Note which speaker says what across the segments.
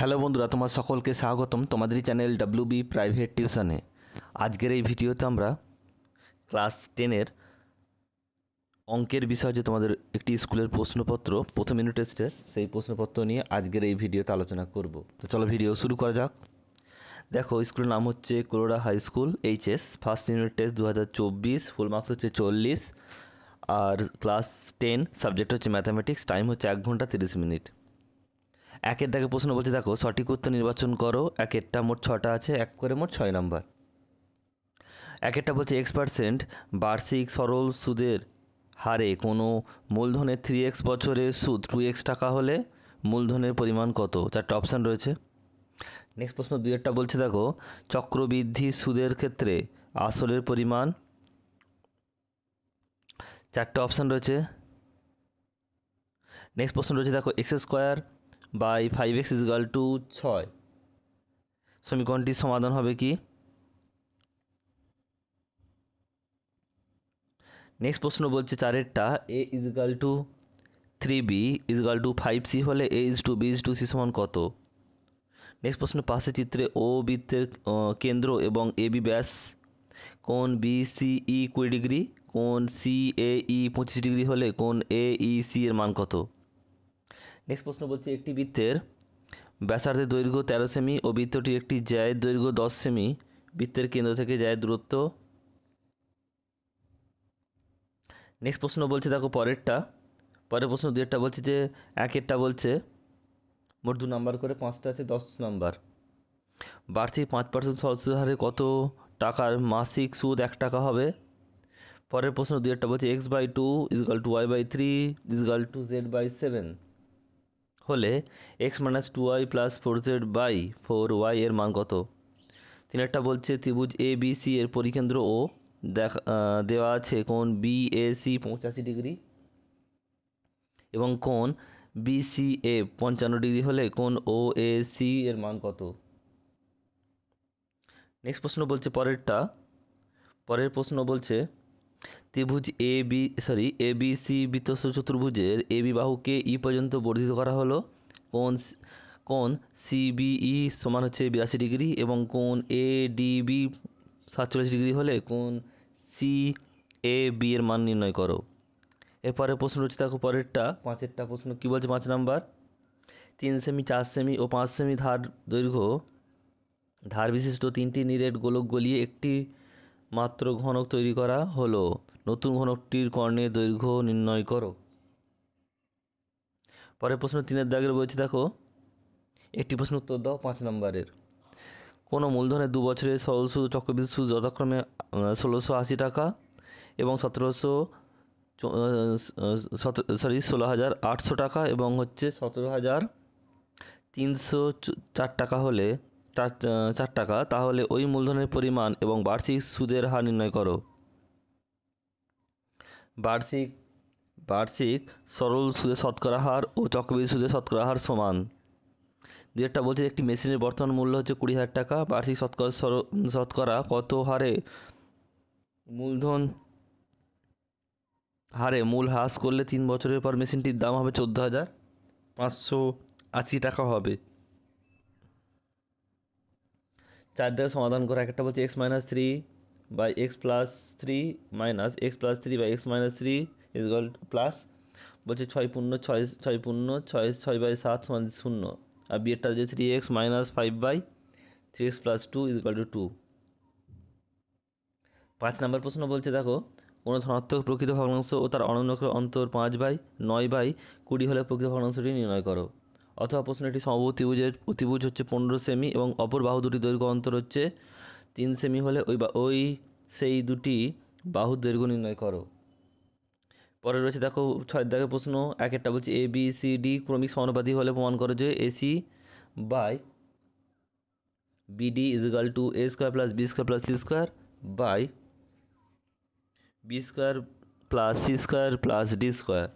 Speaker 1: hello বন্ধুরা তোমার সকলকে স্বাগতম তোমাদেরই চ্যানেল ডাব্লু বি প্রাইভেট টিউশনে আজকের এই ভিডিওতে আমরা ক্লাস টেনের অঙ্কের বিষয় যে তোমাদের একটি স্কুলের প্রশ্নপত্র প্রথম ইউনিট টেস্টের সেই প্রশ্নপত্র নিয়ে আজকের এই ভিডিওতে আলোচনা করব তো চলো ভিডিও শুরু করা যাক দেখো স্কুলের নাম হচ্ছে Kolora high school HS first unit test দু হাজার চব্বিশ ফুল মার্কস হচ্ছে চল্লিশ আর ক্লাস টেন সাবজেক্ট হচ্ছে ম্যাথামেটিক্স টাইম হচ্ছে এক ঘন্টা তিরিশ মিনিট একের দাগে প্রশ্ন বলছে দেখো সঠিক উত্তর নির্বাচন করো একেরটা মোট ছটা আছে এক করে মোট ছয় নম্বর একেরটা বলছে এক্স পার্সেন্ট বার্ষিক সরল সুদের হারে কোনো মূলধনের থ্রি এক্স বছরের সুদ টু এক্স টাকা হলে মূলধনের পরিমাণ কত চারটে অপশান রয়েছে নেক্সট প্রশ্ন দুয়েরটা বলছে দেখো চক্রবৃদ্ধি সুদের ক্ষেত্রে আসলের পরিমাণ চারটে অপশান রয়েছে নেক্সট প্রশ্ন রয়েছে দেখো X square by five X equal to ছয় সমীকরণটির সমাধান হবে কি নেক্সট প্রশ্ন বলছে চারেরটা A equal to three B equal to five C হলে A is to B is to C সমান কত নেক্সট প্রশ্ন পাশে চিত্রে ও বৃত্তের কেন্দ্র এবং এ বি ব্যাস কোন বি সি ই কুড়ি ডিগ্রি কোন সি এ ই পঁচিশ ডিগ্রি হলে কোন এ ই সি এর মান কত নেক্সট প্রশ্ন বলছি একটি বৃত্তের ব্যাসার্ধের দৈর্ঘ্য তেরো সেমি ও বৃত্তটি একটি জায়ের দৈর্ঘ্য দশ সেমি বৃত্তের কেন্দ্র থেকে জায়ের দূরত্ব নেক্সট প্রশ্ন বলছে দেখো পরেরটা পরের প্রশ্ন দুয়েরটা বলছে যে একেরটা বলছে মোট দু নাম্বার করে পাঁচটা আছে দশ নাম্বার বার্ষিক পাঁচ পার্সেন্ট সহজ হারে কত টাকার মাসিক সুদ এক টাকা হবে পরের প্রশ্ন দুয়েরটা বলছে X by two equal to Y by three equal to Z by seven হলে X minus two Y plus four Z by four Y এর মান কত তিন একটা বলছে ত্রিভুজ এ বি সি এর পরিকেন্দ্র ও দেখা দেওয়া আছে কোন বি এ সি পঁচাশি ডিগ্রি এবং কোন বি সি এ পঞ্চান্ন ডিগ্রি হলে কোন ও এ সি এর মান কত নেক্সট প্রশ্ন বলছে পরেরটা পরের প্রশ্ন বলছে ত্রিভুজ A B sorry A B C বিতস্ত চতুর্ভুজের এ বি বাহুকে ই পর্যন্ত বর্ধিত করা হলো কোন কোন সিবিই সমান হচ্ছে বিরাশি ডিগ্রি এবং কোন এ ডিবি সাতচল্লিশ ডিগ্রি হলে কোন সি এ বি এর মান নির্ণয় করো এরপরে প্রশ্ন রয়েছে দেখো পরেরটা পাঁচেরটা প্রশ্ন কী বলছে পাঁচ নাম্বার তিন সেমি চার সেমি ও পাঁচ সেমি ধার দৈর্ঘ্য ধার বিশিষ্ট তিনটি নিরেট গোলক গলিয়ে একটি মাত্র ঘনক তৈরি করা হলো নতুন ঘনকটির কর্ণের দৈর্ঘ্য নির্ণয় করো পরের প্রশ্ন তিনের দাগের বলছি দেখো একটি প্রশ্ন উত্তর দাও পাঁচ নম্বরের কোনো মূলধনের দু বছরের সরল সুদ চক্রবৃদ্ধি সুদ যথাক্রমে ষোলোশো আশি টাকা এবং সতেরোশো সরি ষোলো হাজার আটশো টাকা এবং হচ্ছে সতেরো হাজার তিনশো চার টাকা হলে চার টাকা তাহলে ওই মূলধনের পরিমাণ এবং বার্ষিক সুদের হার নির্ণয় করো বার্ষিক বার্ষিক সরল সুদে শতকরা হার ও চক্রবৃদ্ধি সুদে শতকরা হার সমান যেটা বলছে একটি মেশিনের বর্তমান মূল্য হচ্ছে কুড়ি হাজার টাকা বার্ষিক শতকরা শতকরা কত হারে মূলধন হারে মূল হ্রাস করলে তিন বছরের পর মেশিনটির দাম হবে চোদ্দো হাজার পাঁচশো আশি টাকা হবে চার দিকে সমাধান করা একটা বলছে X minus three by X plus three minus X plus three by X minus three is plus বলছে ছয় পূর্ণ ছয় ছয় পূর্ণ ছয় ছয় বাই সাত সমান শূন্য আর বিয়েরটা যে three X minus five by three X plus two is equal to two পাঁচ নম্বর প্রশ্ন বলছে দেখো কোনো ধনাত্মক প্রকৃত ভগ্নাংশ ও তার অনন্য অন্তর পাঁচ বাই নয় বাই কুড়ি হলে প্রকৃত ভগ্নাংশটি নির্ণয় করো অথবা প্রশ্ন একটি সমবাহু ত্রিভুজের হচ্ছে পনেরো সেমি এবং অপর বাহু দুটি দৈর্ঘ্য অন্তর হচ্ছে তিন সেমি হলে ওই বা ওই সেই দুটি বাহু দৈর্ঘ্য নির্ণয় করো পরে রয়েছে দেখো ছয় দাগে প্রশ্ন এক একটা বলছে এ বি সি ডি ক্রমিক সমানুপাতি হলে প্রমাণ করো যে AC by BD is equal to A square plus B square plus C square by B square plus C square plus D square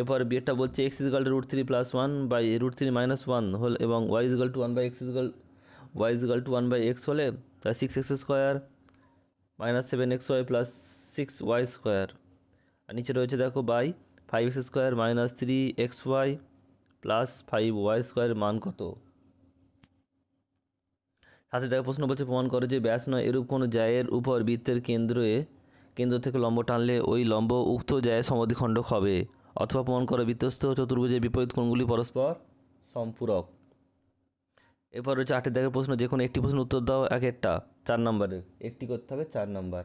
Speaker 1: এরপর বিয়েটা বলছে X equal root three plus one by root three minus one হল এবং Y equal to one by X equal Y equal to one by X হলে তাই six X square minus seven X Y plus six Y square আর নিচে রয়েছে দেখো by five X square minus three X Y plus five Y square মান কত সাথে দেখো প্রশ্ন বলছে প্রমাণ করে যে ব্যাস নয় এরূপ কোনো জায়ের উপর বৃত্তের কেন্দ্রে কেন্দ্র থেকে লম্ব টানলে ওই লম্ব উক্ত জায়ের সমাধিখণ্ডক হবে অথবা প্রমাণ করে বিধ্বস্ত চতুর্ভুজের বিপরীত কোণগুলি পরস্পর সম্পূরক এরপর রয়েছে আটের দাগের প্রশ্ন যে কোনো একটি প্রশ্ন উত্তর দাও এক একটা চার নম্বরের একটি করতে হবে চার নম্বর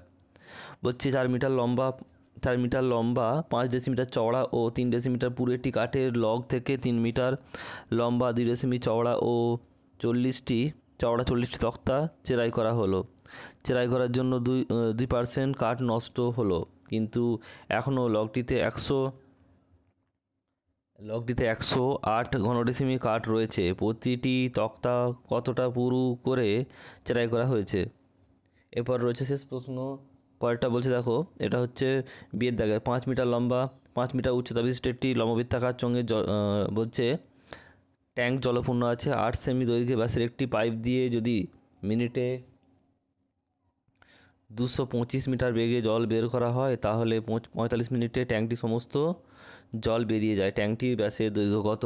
Speaker 1: বলছি চার মিটার লম্বা চার মিটার লম্বা পাঁচ ডেসিমিটার চওড়া ও তিন ডেসিমিটার পুরো একটি কাঠের লগ থেকে তিন মিটার লম্বা দুই ডেসিমি চওড়া ও চল্লিশটি চওড়া চল্লিশটি তক্তা চেরাই করা হলো চেরাই করার জন্য দুই দুই পার্সেন্ট কাঠ নষ্ট হলো কিন্তু এখনও লগটিতে একশো লকটিতে একশো আট ঘনডেসিমি কাঠ রয়েছে প্রতিটি তক্তা কতটা পুরু করে চেরাই করা হয়েছে এরপর রয়েছে শেষ প্রশ্ন পরেরটা বলছে দেখো এটা হচ্ছে বিয়ের দাগে পাঁচ মিটার লম্বা পাঁচ মিটার উচ্চতা বিশিষ্ট একটি লম্বৃত্তাকার চঙ্গে বলছে ট্যাঙ্ক জলপূর্ণ আছে আট সেমি দৈর্ঘ্যে ব্যাসের একটি পাইপ দিয়ে যদি মিনিটে দুশো পঁচিশ মিটার বেগে জল বের করা হয় তাহলে পঁয়তাল্লিশ মিনিটে ট্যাঙ্কটি সমস্ত জল বেরিয়ে যায় ট্যাঙ্কটির ব্যাসে দৈর্ঘ্য কত